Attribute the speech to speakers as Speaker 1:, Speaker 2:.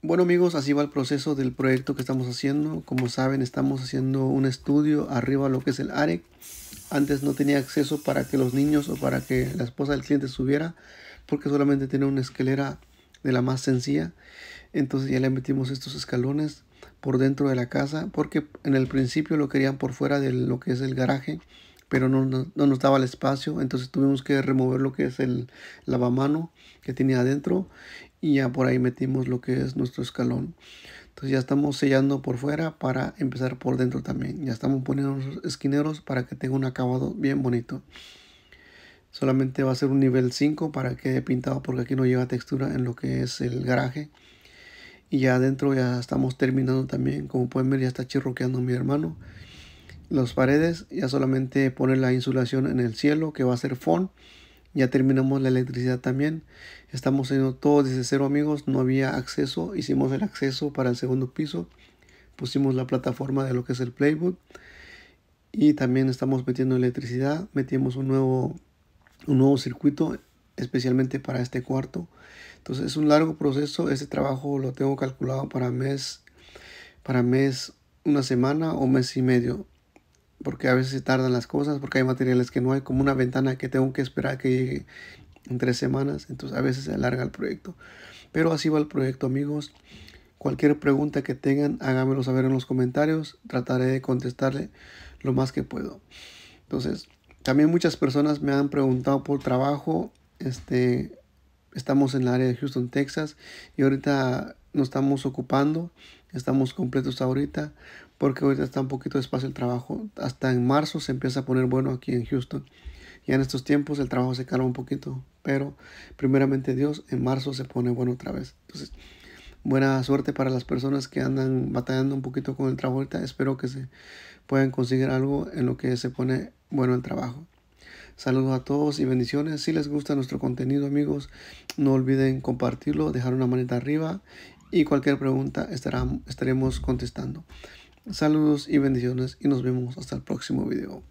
Speaker 1: Bueno amigos, así va el proceso del proyecto que estamos haciendo. Como saben, estamos haciendo un estudio arriba lo que es el AREC. Antes no tenía acceso para que los niños o para que la esposa del cliente subiera, porque solamente tenía una escalera de la más sencilla. Entonces ya le metimos estos escalones por dentro de la casa, porque en el principio lo querían por fuera de lo que es el garaje, pero no, nos daba el espacio, entonces tuvimos que remover lo que es el lavamano que tenía adentro y ya por ahí metimos lo que es nuestro escalón. Entonces ya estamos sellando por fuera para empezar por dentro también. Ya estamos poniendo los esquineros para que tenga un acabado bien bonito. Solamente va a ser un nivel 5 para que quede pintado porque aquí no lleva textura en lo que es el garaje. Y ya adentro ya estamos terminando también. Como pueden ver ya está chirroqueando mi hermano las paredes, ya solamente poner la insulación en el cielo que va a ser FON. Ya terminamos la electricidad también. Estamos haciendo todo desde cero amigos, no había acceso, hicimos el acceso para el segundo piso. Pusimos la plataforma de lo que es el playbook. Y también estamos metiendo electricidad, metimos un nuevo, un nuevo circuito especialmente para este cuarto. Entonces es un largo proceso, este trabajo lo tengo calculado para mes, para mes, una semana o mes y medio porque a veces se tardan las cosas, porque hay materiales que no hay, como una ventana que tengo que esperar que llegue en tres semanas, entonces a veces se alarga el proyecto. Pero así va el proyecto, amigos. Cualquier pregunta que tengan, háganmelo saber en los comentarios, trataré de contestarle lo más que puedo. Entonces, también muchas personas me han preguntado por trabajo, este, estamos en el área de Houston, Texas, y ahorita nos estamos ocupando estamos completos ahorita, porque ahorita está un poquito despacio el trabajo. Hasta en marzo se empieza a poner bueno aquí en Houston. Ya en estos tiempos el trabajo se calma un poquito, pero primeramente Dios, en marzo se pone bueno otra vez. Entonces, buena suerte para las personas que andan batallando un poquito con el trabajo ahorita. Espero que se puedan conseguir algo en lo que se pone bueno el trabajo. Saludos a todos y bendiciones. Si les gusta nuestro contenido, amigos, no olviden compartirlo, dejar una manita arriba y cualquier pregunta estaremos contestando. Saludos y bendiciones y nos vemos hasta el próximo video.